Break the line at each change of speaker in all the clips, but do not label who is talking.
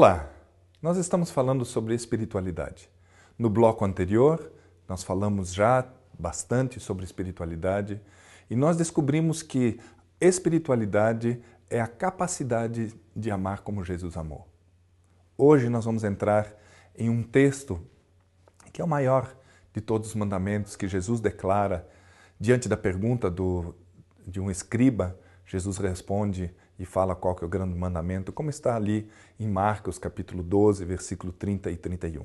Olá! Nós estamos falando sobre espiritualidade. No bloco anterior, nós falamos já bastante sobre espiritualidade e nós descobrimos que espiritualidade é a capacidade de amar como Jesus amou. Hoje nós vamos entrar em um texto que é o maior de todos os mandamentos que Jesus declara diante da pergunta do, de um escriba Jesus responde e fala qual que é o grande mandamento, como está ali em Marcos capítulo 12, versículo 30 e 31.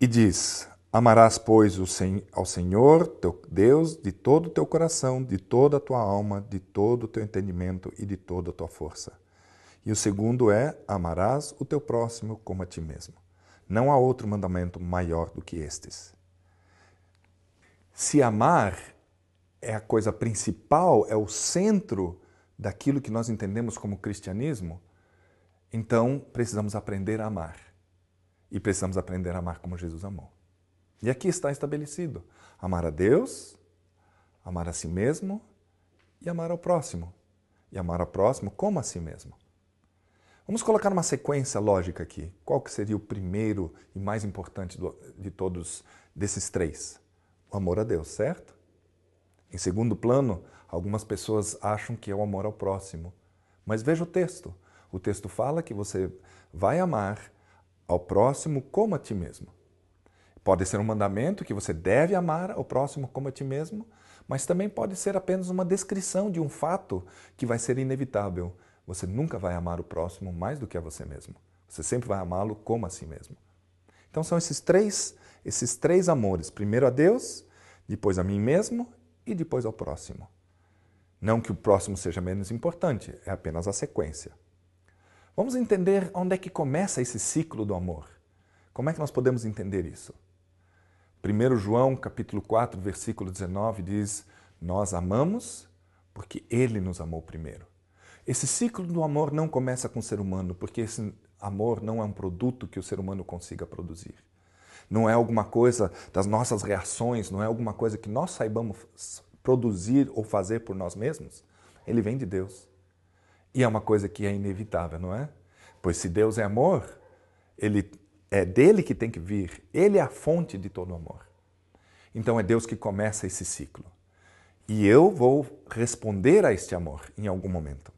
E diz: Amarás, pois, ao Senhor teu Deus de todo o teu coração, de toda a tua alma, de todo o teu entendimento e de toda a tua força. E o segundo é: amarás o teu próximo como a ti mesmo. Não há outro mandamento maior do que estes. Se amar é a coisa principal, é o centro daquilo que nós entendemos como cristianismo, então precisamos aprender a amar. E precisamos aprender a amar como Jesus amou. E aqui está estabelecido: amar a Deus, amar a si mesmo e amar ao próximo. E amar ao próximo como a si mesmo. Vamos colocar uma sequência lógica aqui. Qual que seria o primeiro e mais importante de todos desses três? O amor a Deus, certo? Em segundo plano, algumas pessoas acham que é o amor ao próximo. Mas veja o texto. O texto fala que você vai amar ao próximo como a ti mesmo. Pode ser um mandamento que você deve amar ao próximo como a ti mesmo, mas também pode ser apenas uma descrição de um fato que vai ser inevitável. Você nunca vai amar o próximo mais do que a você mesmo. Você sempre vai amá-lo como a si mesmo. Então são esses três, esses três amores, primeiro a Deus, depois a mim mesmo e depois ao próximo. Não que o próximo seja menos importante, é apenas a sequência. Vamos entender onde é que começa esse ciclo do amor. Como é que nós podemos entender isso? 1 João, capítulo 4, versículo 19 diz: Nós amamos porque ele nos amou primeiro. Esse ciclo do amor não começa com o ser humano, porque esse amor não é um produto que o ser humano consiga produzir não é alguma coisa das nossas reações, não é alguma coisa que nós saibamos produzir ou fazer por nós mesmos. Ele vem de Deus. E é uma coisa que é inevitável, não é? Pois se Deus é amor, ele é dele que tem que vir. Ele é a fonte de todo amor. Então é Deus que começa esse ciclo. E eu vou responder a este amor em algum momento.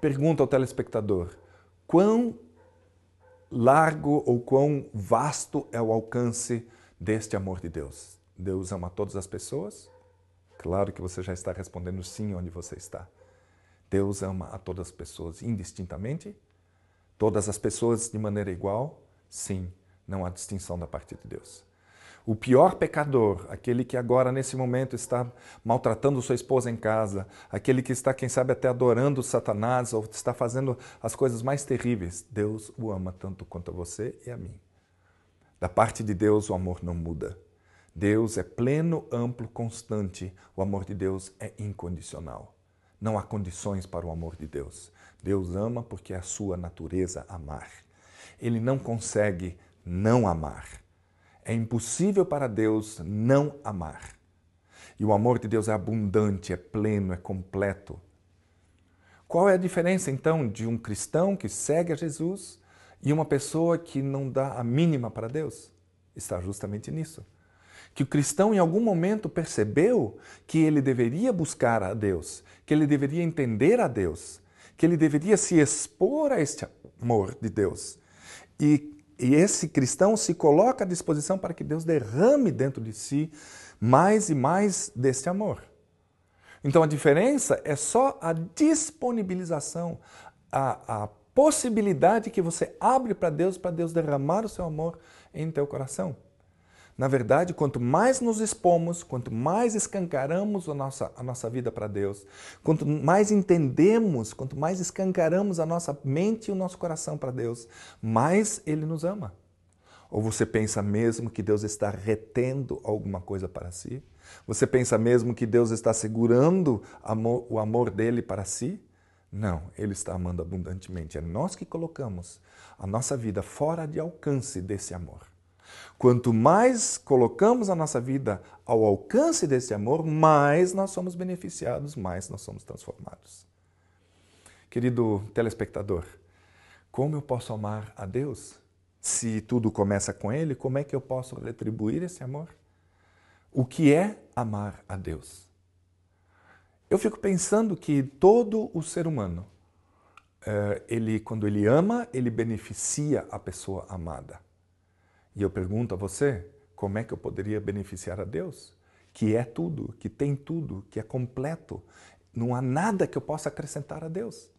Pergunta ao telespectador: quão largo ou quão vasto é o alcance deste amor de Deus. Deus ama todas as pessoas? Claro que você já está respondendo sim onde você está. Deus ama a todas as pessoas indistintamente? Todas as pessoas de maneira igual? Sim, não há distinção da parte de Deus o pior pecador, aquele que agora nesse momento está maltratando sua esposa em casa, aquele que está, quem sabe, até adorando Satanás ou está fazendo as coisas mais terríveis, Deus o ama tanto quanto a você e a mim. Da parte de Deus, o amor não muda. Deus é pleno, amplo, constante. O amor de Deus é incondicional. Não há condições para o amor de Deus. Deus ama porque é a sua natureza amar. Ele não consegue não amar. É impossível para Deus não amar. E o amor de Deus é abundante, é pleno, é completo. Qual é a diferença então de um cristão que segue a Jesus e uma pessoa que não dá a mínima para Deus? Está justamente nisso. Que o cristão em algum momento percebeu que ele deveria buscar a Deus, que ele deveria entender a Deus, que ele deveria se expor a este amor de Deus. E e esse cristão se coloca à disposição para que Deus derrame dentro de si mais e mais desse amor. Então a diferença é só a disponibilização, a, a possibilidade que você abre para Deus, para Deus derramar o seu amor em teu coração. Na verdade, quanto mais nos expomos, quanto mais escancaramos a nossa, a nossa vida para Deus, quanto mais entendemos, quanto mais escancaramos a nossa mente e o nosso coração para Deus, mais Ele nos ama. Ou você pensa mesmo que Deus está retendo alguma coisa para si? Você pensa mesmo que Deus está segurando amor, o amor dele para si? Não, Ele está amando abundantemente. É nós que colocamos a nossa vida fora de alcance desse amor. Quanto mais colocamos a nossa vida ao alcance desse amor, mais nós somos beneficiados, mais nós somos transformados. Querido telespectador, como eu posso amar a Deus? Se tudo começa com Ele, como é que eu posso retribuir esse amor? O que é amar a Deus? Eu fico pensando que todo o ser humano, eh, ele, quando ele ama, ele beneficia a pessoa amada. E eu pergunto a você, como é que eu poderia beneficiar a Deus? Que é tudo, que tem tudo, que é completo. Não há nada que eu possa acrescentar a Deus.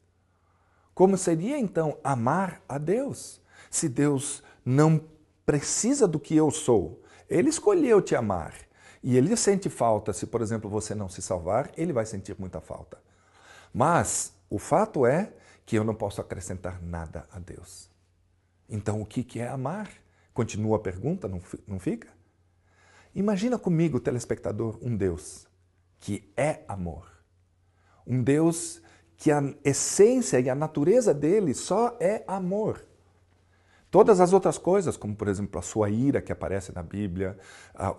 Como seria então amar a Deus? Se Deus não precisa do que eu sou, Ele escolheu te amar. E Ele sente falta. Se, por exemplo, você não se salvar, Ele vai sentir muita falta. Mas o fato é que eu não posso acrescentar nada a Deus. Então, o que é amar? Continua a pergunta, não, não fica? Imagina comigo, telespectador, um Deus que é amor. Um Deus que a essência e a natureza dele só é amor. Todas as outras coisas, como por exemplo a sua ira que aparece na Bíblia,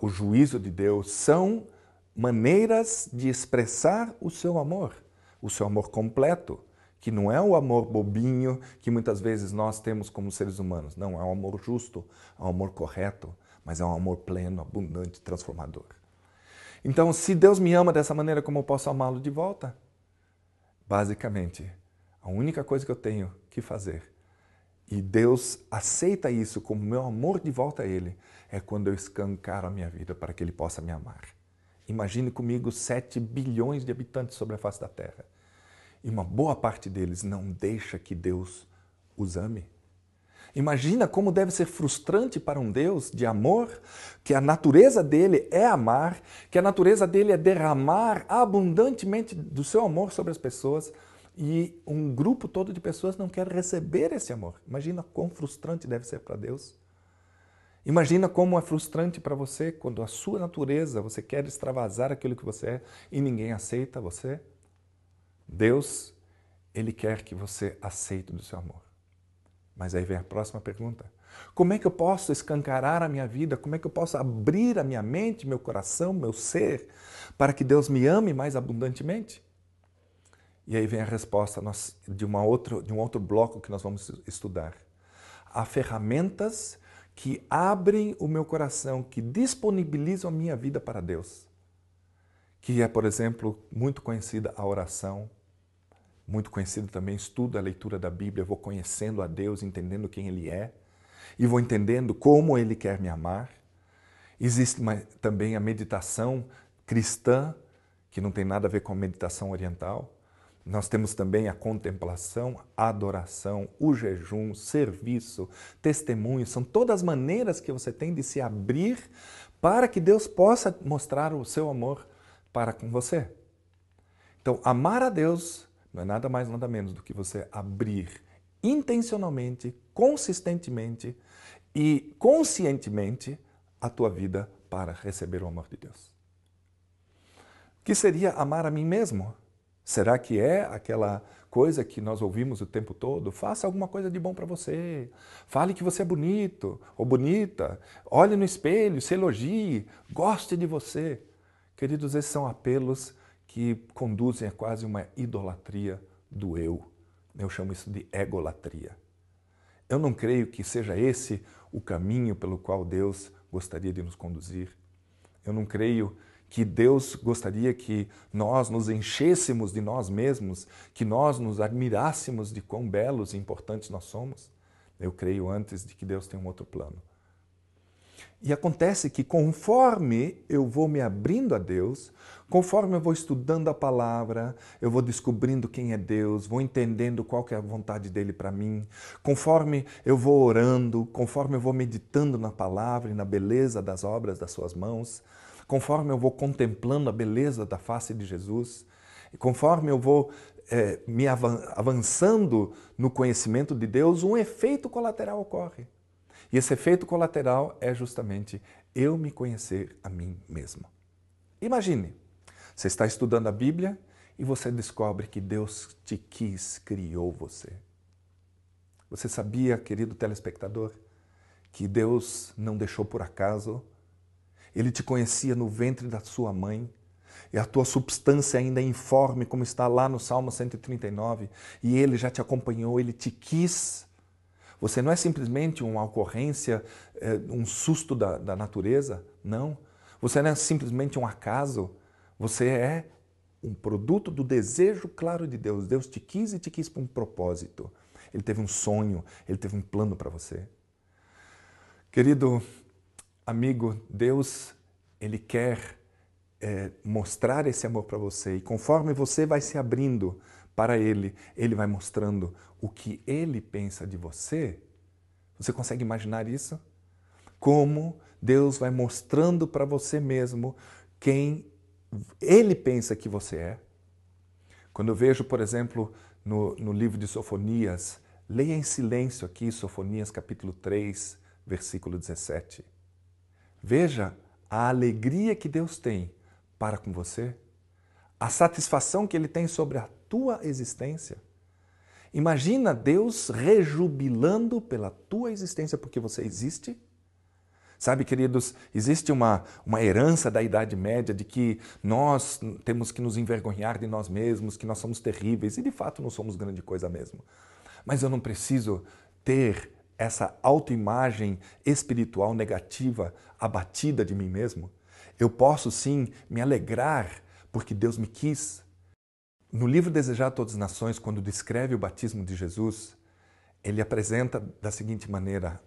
o juízo de Deus, são maneiras de expressar o seu amor, o seu amor completo, que não é o amor bobinho que muitas vezes nós temos como seres humanos. Não, é um amor justo, é um amor correto, mas é um amor pleno, abundante, transformador. Então, se Deus me ama dessa maneira, como eu posso amá-lo de volta? Basicamente, a única coisa que eu tenho que fazer, e Deus aceita isso como meu amor de volta a Ele, é quando eu escancaro a minha vida para que Ele possa me amar. Imagine comigo 7 bilhões de habitantes sobre a face da Terra e uma boa parte deles não deixa que Deus os ame. Imagina como deve ser frustrante para um Deus de amor, que a natureza dele é amar, que a natureza dele é derramar abundantemente do seu amor sobre as pessoas e um grupo todo de pessoas não quer receber esse amor. Imagina quão frustrante deve ser para Deus. Imagina como é frustrante para você quando a sua natureza, você quer extravasar aquilo que você é e ninguém aceita você. Deus, Ele quer que você aceite o seu amor. Mas aí vem a próxima pergunta. Como é que eu posso escancarar a minha vida? Como é que eu posso abrir a minha mente, meu coração, meu ser, para que Deus me ame mais abundantemente? E aí vem a resposta de, uma de um outro bloco que nós vamos estudar. Há ferramentas que abrem o meu coração, que disponibilizam a minha vida para Deus que é, por exemplo, muito conhecida a oração, muito conhecida também estudo a leitura da Bíblia, vou conhecendo a Deus, entendendo quem Ele é e vou entendendo como Ele quer me amar. Existe também a meditação cristã, que não tem nada a ver com a meditação oriental. Nós temos também a contemplação, a adoração, o jejum, serviço, testemunho, são todas as maneiras que você tem de se abrir para que Deus possa mostrar o seu amor para com você. Então, amar a Deus não é nada mais, nada menos do que você abrir intencionalmente, consistentemente e conscientemente a tua vida para receber o amor de Deus. O que seria amar a mim mesmo? Será que é aquela coisa que nós ouvimos o tempo todo? Faça alguma coisa de bom para você. Fale que você é bonito ou bonita. Olhe no espelho, se elogie, goste de você. Queridos, esses são apelos que conduzem a quase uma idolatria do eu. Eu chamo isso de egolatria. Eu não creio que seja esse o caminho pelo qual Deus gostaria de nos conduzir. Eu não creio que Deus gostaria que nós nos enchêssemos de nós mesmos, que nós nos admirássemos de quão belos e importantes nós somos. Eu creio antes de que Deus tem um outro plano. E acontece que conforme eu vou me abrindo a Deus, conforme eu vou estudando a palavra, eu vou descobrindo quem é Deus, vou entendendo qual que é a vontade dele para mim, conforme eu vou orando, conforme eu vou meditando na palavra e na beleza das obras das suas mãos, conforme eu vou contemplando a beleza da face de Jesus, e conforme eu vou é, me avançando no conhecimento de Deus, um efeito colateral ocorre. E esse efeito colateral é justamente eu me conhecer a mim mesmo. Imagine, você está estudando a Bíblia e você descobre que Deus te quis, criou você. Você sabia, querido telespectador, que Deus não deixou por acaso? Ele te conhecia no ventre da sua mãe e a tua substância ainda é informe, como está lá no Salmo 139, e ele já te acompanhou, ele te quis você não é simplesmente uma ocorrência, é, um susto da, da natureza, não. Você não é simplesmente um acaso, você é um produto do desejo claro de Deus. Deus te quis e te quis para um propósito. Ele teve um sonho, ele teve um plano para você. Querido amigo, Deus, ele quer é, mostrar esse amor para você. E conforme você vai se abrindo, para ele, ele vai mostrando o que ele pensa de você. Você consegue imaginar isso? Como Deus vai mostrando para você mesmo quem ele pensa que você é. Quando eu vejo, por exemplo, no, no livro de Sofonias, leia em silêncio aqui Sofonias capítulo 3, versículo 17. Veja a alegria que Deus tem para com você, a satisfação que ele tem sobre a tua existência. Imagina Deus rejubilando pela tua existência, porque você existe. Sabe, queridos, existe uma, uma herança da Idade Média de que nós temos que nos envergonhar de nós mesmos, que nós somos terríveis, e de fato não somos grande coisa mesmo. Mas eu não preciso ter essa autoimagem espiritual negativa abatida de mim mesmo. Eu posso sim me alegrar porque Deus me quis, no livro Desejar a Todas as Nações, quando descreve o batismo de Jesus, ele apresenta da seguinte maneira: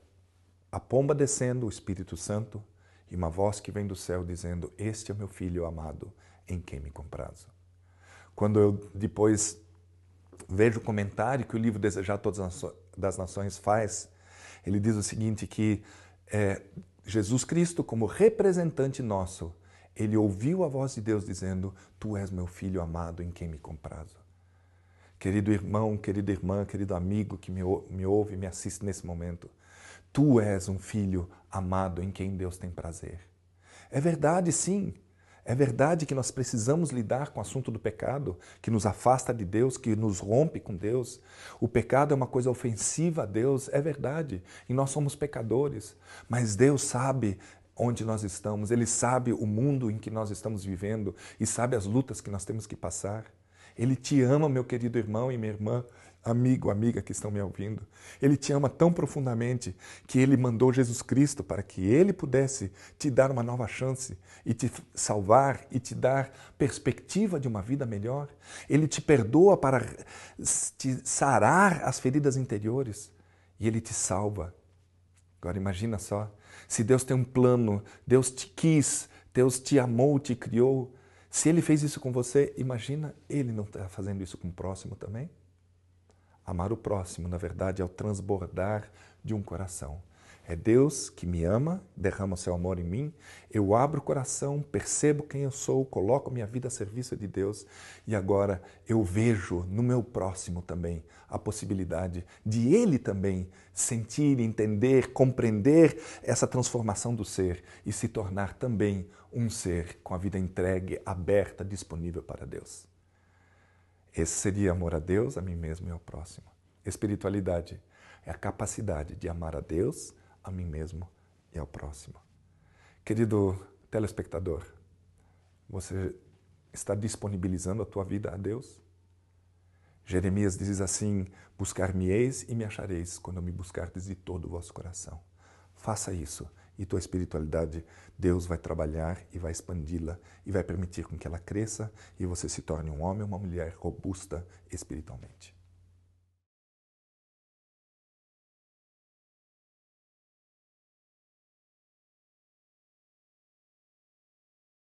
a pomba descendo, o Espírito Santo, e uma voz que vem do céu dizendo: Este é o meu filho amado, em quem me comprazo. Quando eu depois vejo o comentário que o livro Desejar Todas as Nações faz, ele diz o seguinte: que é, Jesus Cristo, como representante nosso, ele ouviu a voz de Deus dizendo: Tu és meu filho amado em quem me comprazo. Querido irmão, querida irmã, querido amigo que me, me ouve e me assiste nesse momento, tu és um filho amado em quem Deus tem prazer. É verdade, sim. É verdade que nós precisamos lidar com o assunto do pecado, que nos afasta de Deus, que nos rompe com Deus. O pecado é uma coisa ofensiva a Deus, é verdade. E nós somos pecadores. Mas Deus sabe onde nós estamos, Ele sabe o mundo em que nós estamos vivendo e sabe as lutas que nós temos que passar. Ele te ama, meu querido irmão e minha irmã, amigo, amiga que estão me ouvindo. Ele te ama tão profundamente que ele mandou Jesus Cristo para que ele pudesse te dar uma nova chance e te salvar e te dar perspectiva de uma vida melhor. Ele te perdoa para te sarar as feridas interiores e ele te salva Agora imagina só, se Deus tem um plano, Deus te quis, Deus te amou, te criou, se ele fez isso com você, imagina ele não está fazendo isso com o próximo também? Amar o próximo, na verdade, é o transbordar de um coração é Deus que me ama, derrama o seu amor em mim. Eu abro o coração, percebo quem eu sou, coloco minha vida a serviço de Deus e agora eu vejo no meu próximo também a possibilidade de ele também sentir, entender, compreender essa transformação do ser e se tornar também um ser com a vida entregue, aberta, disponível para Deus. Esse seria amor a Deus, a mim mesmo e ao próximo. Espiritualidade é a capacidade de amar a Deus, a mim mesmo e ao próximo. Querido telespectador, você está disponibilizando a tua vida a Deus? Jeremias diz assim: Buscar-me-eis e me achareis quando me buscardes de todo o vosso coração. Faça isso e tua espiritualidade, Deus vai trabalhar e vai expandi-la e vai permitir com que ela cresça e você se torne um homem ou uma mulher robusta espiritualmente.